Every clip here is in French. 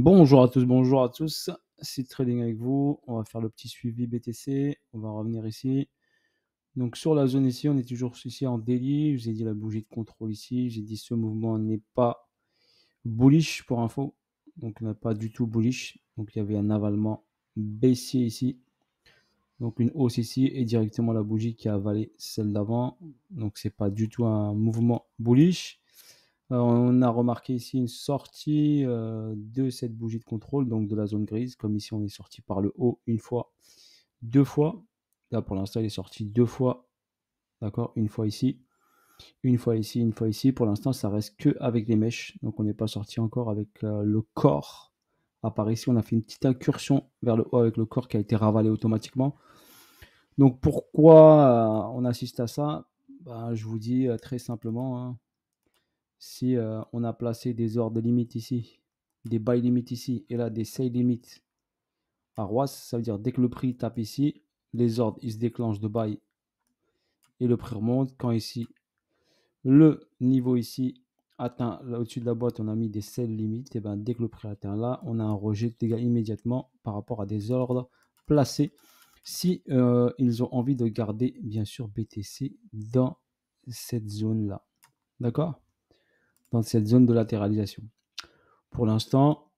Bonjour à tous, bonjour à tous. C'est Trading avec vous. On va faire le petit suivi BTC. On va revenir ici. Donc sur la zone ici, on est toujours ici en délit. Je vous ai dit la bougie de contrôle ici. J'ai dit ce mouvement n'est pas bullish pour info. Donc n'est pas du tout bullish. Donc il y avait un avalement baissier ici. Donc une hausse ici et directement la bougie qui a avalé celle d'avant. Donc c'est pas du tout un mouvement bullish. Euh, on a remarqué ici une sortie euh, de cette bougie de contrôle, donc de la zone grise. Comme ici, on est sorti par le haut une fois, deux fois. Là, pour l'instant, il est sorti deux fois. D'accord Une fois ici, une fois ici, une fois ici. Pour l'instant, ça reste que avec les mèches. Donc, on n'est pas sorti encore avec euh, le corps. À part ici, on a fait une petite incursion vers le haut avec le corps qui a été ravalé automatiquement. Donc, pourquoi on assiste à ça ben, Je vous dis très simplement, hein, si euh, on a placé des ordres limites ici, des buy limites ici et là des sell limites par ça veut dire dès que le prix tape ici, les ordres ils se déclenchent de buy et le prix remonte. Quand ici, le niveau ici atteint là au-dessus de la boîte, on a mis des sell limites. Et ben dès que le prix atteint là, on a un rejet de dégâts immédiatement par rapport à des ordres placés si euh, ils ont envie de garder bien sûr BTC dans cette zone là. D'accord dans cette zone de latéralisation. Pour l'instant,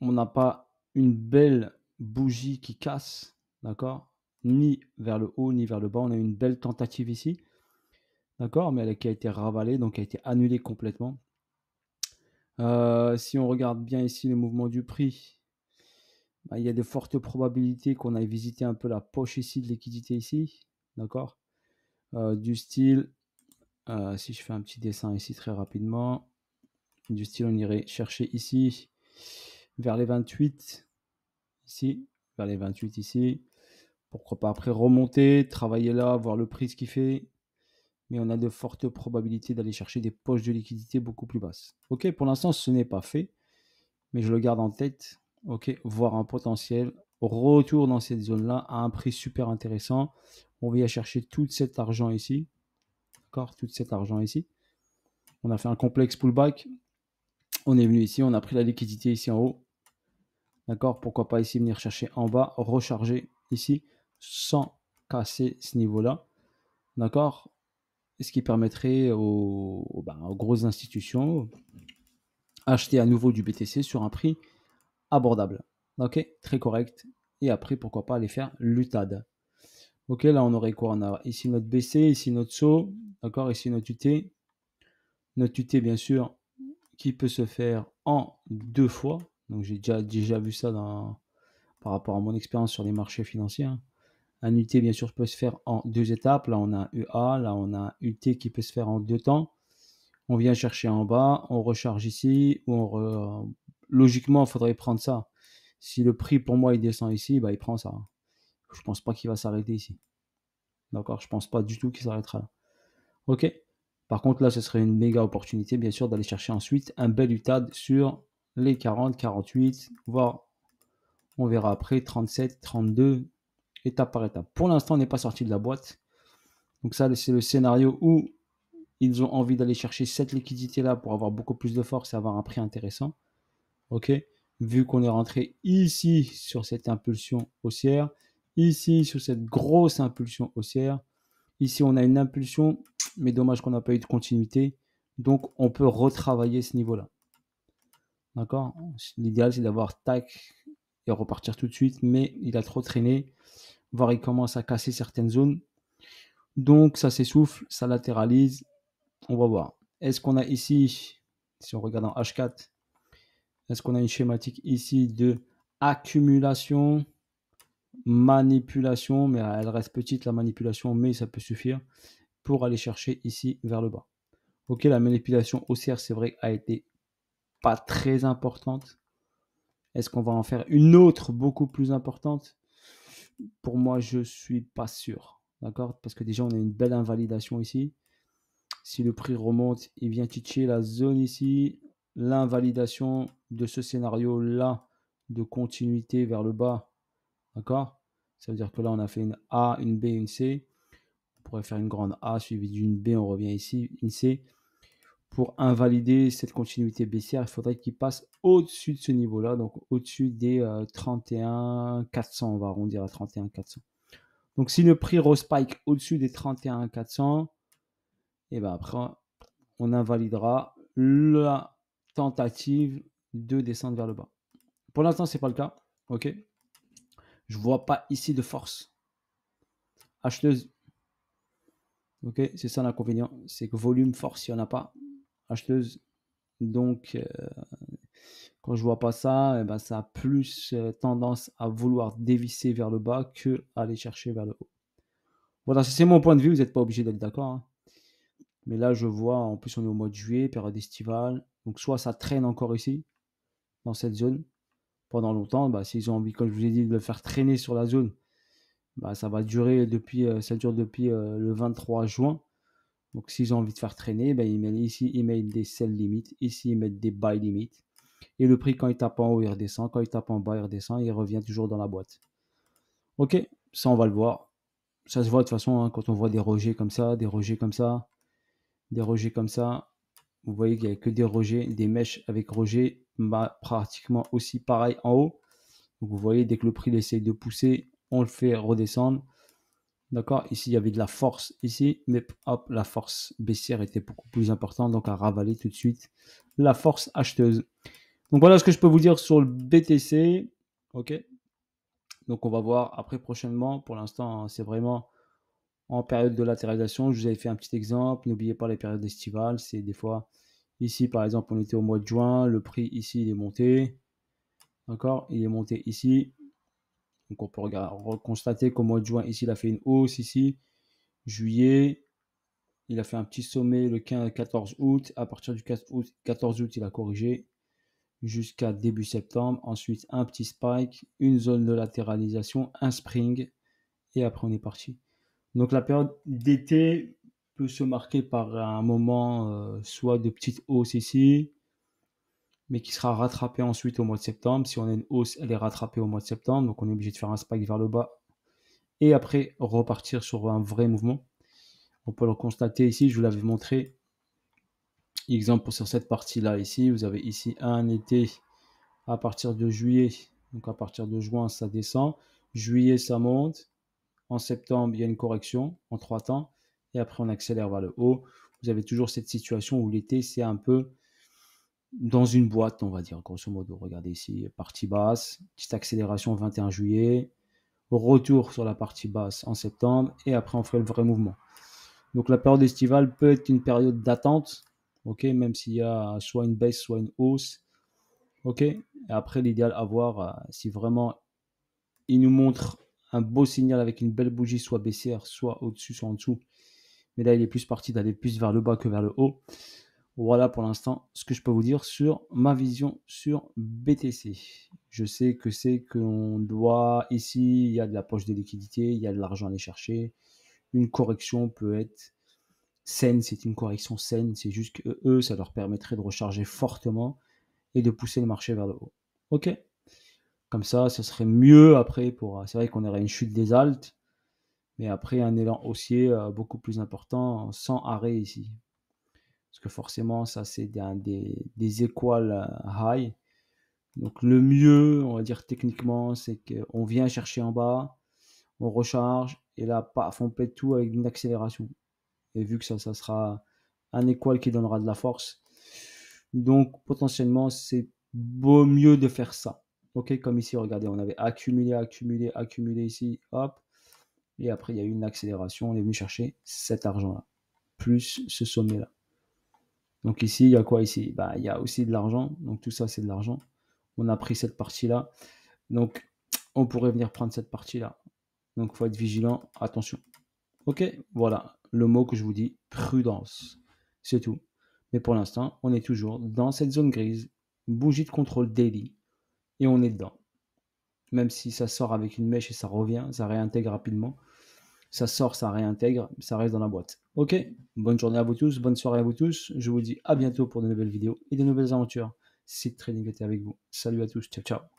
on n'a pas une belle bougie qui casse, d'accord Ni vers le haut, ni vers le bas. On a une belle tentative ici, d'accord Mais elle qui a été ravalée, donc a été annulée complètement. Euh, si on regarde bien ici le mouvement du prix, bah, il y a de fortes probabilités qu'on aille visité un peu la poche ici de liquidité ici, d'accord euh, Du style euh, si je fais un petit dessin ici très rapidement, du style, on irait chercher ici, vers les 28, ici, vers les 28 ici. Pourquoi pas après remonter, travailler là, voir le prix, ce qu'il fait. Mais on a de fortes probabilités d'aller chercher des poches de liquidité beaucoup plus basses. Ok, pour l'instant, ce n'est pas fait, mais je le garde en tête. Ok, voir un potentiel retour dans cette zone-là à un prix super intéressant. On vient chercher tout cet argent ici tout cet argent ici. On a fait un complexe pullback. On est venu ici, on a pris la liquidité ici en haut. D'accord Pourquoi pas ici venir chercher en bas, recharger ici sans casser ce niveau-là. D'accord Ce qui permettrait aux, aux ben, grosses institutions acheter à nouveau du BTC sur un prix abordable. Ok Très correct. Et après, pourquoi pas aller faire l'UTAD. Ok, là on aurait quoi On a ici notre BC, ici notre saut, D'accord Ici, notre UT. Notre UT, bien sûr, qui peut se faire en deux fois. Donc, j'ai déjà, déjà vu ça dans, par rapport à mon expérience sur les marchés financiers. Hein. Un UT, bien sûr, peut se faire en deux étapes. Là, on a UA, e là, on a UT qui peut se faire en deux temps. On vient chercher en bas, on recharge ici, ou on logiquement, il faudrait prendre ça. Si le prix, pour moi, il descend ici, bah, il prend ça. Je pense pas qu'il va s'arrêter ici. D'accord Je pense pas du tout qu'il s'arrêtera là. Ok Par contre, là, ce serait une méga opportunité, bien sûr, d'aller chercher ensuite un bel UTAD sur les 40, 48, voire on verra après 37, 32, étape par étape. Pour l'instant, on n'est pas sorti de la boîte. Donc ça, c'est le scénario où ils ont envie d'aller chercher cette liquidité-là pour avoir beaucoup plus de force et avoir un prix intéressant. OK Vu qu'on est rentré ici sur cette impulsion haussière, ici sur cette grosse impulsion haussière, Ici, on a une impulsion, mais dommage qu'on n'a pas eu de continuité. Donc, on peut retravailler ce niveau-là. D'accord L'idéal, c'est d'avoir tac et repartir tout de suite, mais il a trop traîné, Voir, il commence à casser certaines zones. Donc, ça s'essouffle, ça latéralise. On va voir. Est-ce qu'on a ici, si on regarde en H4, est-ce qu'on a une schématique ici de accumulation manipulation, mais elle reste petite la manipulation, mais ça peut suffire pour aller chercher ici vers le bas. Ok, la manipulation haussière, c'est vrai, a été pas très importante. Est-ce qu'on va en faire une autre beaucoup plus importante Pour moi, je suis pas sûr. D'accord Parce que déjà, on a une belle invalidation ici. Si le prix remonte, il vient titiller la zone ici. L'invalidation de ce scénario-là de continuité vers le bas D'accord Ça veut dire que là, on a fait une A, une B, une C. On pourrait faire une grande A suivie d'une B, on revient ici, une C. Pour invalider cette continuité baissière, il faudrait qu'il passe au-dessus de ce niveau-là, donc au-dessus des 31400, 31 400, on va arrondir à 31 400. Donc si le prix respike au-dessus des 31 400, et eh ben après, on invalidera la tentative de descendre vers le bas. Pour l'instant, ce n'est pas le cas. OK je vois pas ici de force. Acheteuse. Ok, c'est ça l'inconvénient. C'est que volume, force, il n'y en a pas. Acheteuse. Donc, euh, quand je vois pas ça, eh ben, ça a plus euh, tendance à vouloir dévisser vers le bas que aller chercher vers le haut. Voilà, c'est mon point de vue. Vous n'êtes pas obligé d'être d'accord. Hein. Mais là, je vois, en plus, on est au mois de juillet, période estivale. Donc, soit ça traîne encore ici, dans cette zone, pendant longtemps. Bah, S'ils ont envie, comme je vous ai dit, de le faire traîner sur la zone, bah, ça va durer depuis, euh, ça dure depuis euh, le 23 juin. Donc s'ils ont envie de faire traîner, ben ils mettent, ici ils des sell limites, ici ils mettent des buy limites. Et le prix, quand il tape en haut, il redescend. Quand il tape en bas, il redescend. Il revient toujours dans la boîte. Ok, ça on va le voir. Ça se voit de toute façon hein, quand on voit des rejets comme ça, des rejets comme ça, des rejets comme ça. Vous voyez qu'il n'y avait que des rejets, des mèches avec roger pratiquement aussi pareil en haut. vous voyez, dès que le prix essaye de pousser, on le fait redescendre. D'accord Ici, il y avait de la force ici, mais hop, la force baissière était beaucoup plus importante, donc à ravaler tout de suite la force acheteuse. Donc voilà ce que je peux vous dire sur le BTC. Ok Donc on va voir après prochainement. Pour l'instant, hein, c'est vraiment en période de latéralisation. Je vous avais fait un petit exemple. N'oubliez pas les périodes estivales. C'est des fois, ici par exemple, on était au mois de juin. Le prix ici, il est monté. D'accord Il est monté ici. Donc on peut regarder, constater qu'au mois de juin, ici, il a fait une hausse. Ici, juillet, il a fait un petit sommet le 15, 14 août. À partir du 14 août, il a corrigé jusqu'à début septembre. Ensuite, un petit spike, une zone de latéralisation, un spring. Et après, on est parti. Donc la période d'été peut se marquer par un moment euh, soit de petite hausse ici, mais qui sera rattrapée ensuite au mois de septembre. Si on a une hausse, elle est rattrapée au mois de septembre, donc on est obligé de faire un spike vers le bas et après repartir sur un vrai mouvement. On peut le constater ici, je vous l'avais montré. Exemple sur cette partie-là ici, vous avez ici un été à partir de juillet, donc à partir de juin ça descend, juillet ça monte, en septembre, il y a une correction en trois temps. Et après, on accélère vers le haut. Vous avez toujours cette situation où l'été, c'est un peu dans une boîte, on va dire, grosso modo. Regardez ici, partie basse, petite accélération 21 juillet, retour sur la partie basse en septembre, et après on fait le vrai mouvement. Donc la période estivale peut être une période d'attente, ok, même s'il y a soit une baisse, soit une hausse, ok. Et après l'idéal à voir, euh, si vraiment il nous montre un beau signal avec une belle bougie, soit baissière, soit au-dessus, soit en dessous. Mais là, il est plus parti d'aller plus vers le bas que vers le haut. Voilà pour l'instant ce que je peux vous dire sur ma vision sur BTC. Je sais que c'est qu'on doit, ici, il y a de la poche de liquidité, il y a de l'argent à aller chercher. Une correction peut être saine, c'est une correction saine, c'est juste que eux, ça leur permettrait de recharger fortement et de pousser le marché vers le haut. Ok comme ça, ce serait mieux après pour. C'est vrai qu'on aurait une chute des Altes, mais après un élan haussier euh, beaucoup plus important sans arrêt ici. Parce que forcément, ça, c'est des, des, euh, high. Donc le mieux, on va dire techniquement, c'est qu'on vient chercher en bas, on recharge, et là, paf, on pète tout avec une accélération. Et vu que ça, ça sera un équal qui donnera de la force. Donc potentiellement, c'est beau mieux de faire ça. OK, comme ici, regardez, on avait accumulé, accumulé, accumulé ici, hop. Et après, il y a eu une accélération. On est venu chercher cet argent-là, plus ce sommet-là. Donc ici, il y a quoi ici bah, Il y a aussi de l'argent. Donc tout ça, c'est de l'argent. On a pris cette partie-là. Donc, on pourrait venir prendre cette partie-là. Donc, il faut être vigilant. Attention. OK, voilà le mot que je vous dis, prudence. C'est tout. Mais pour l'instant, on est toujours dans cette zone grise. Bougie de contrôle daily et on est dedans. Même si ça sort avec une mèche et ça revient, ça réintègre rapidement. Ça sort, ça réintègre, ça reste dans la boîte. Ok, bonne journée à vous tous, bonne soirée à vous tous. Je vous dis à bientôt pour de nouvelles vidéos et de nouvelles aventures. C'est Trading était avec vous. Salut à tous, ciao ciao.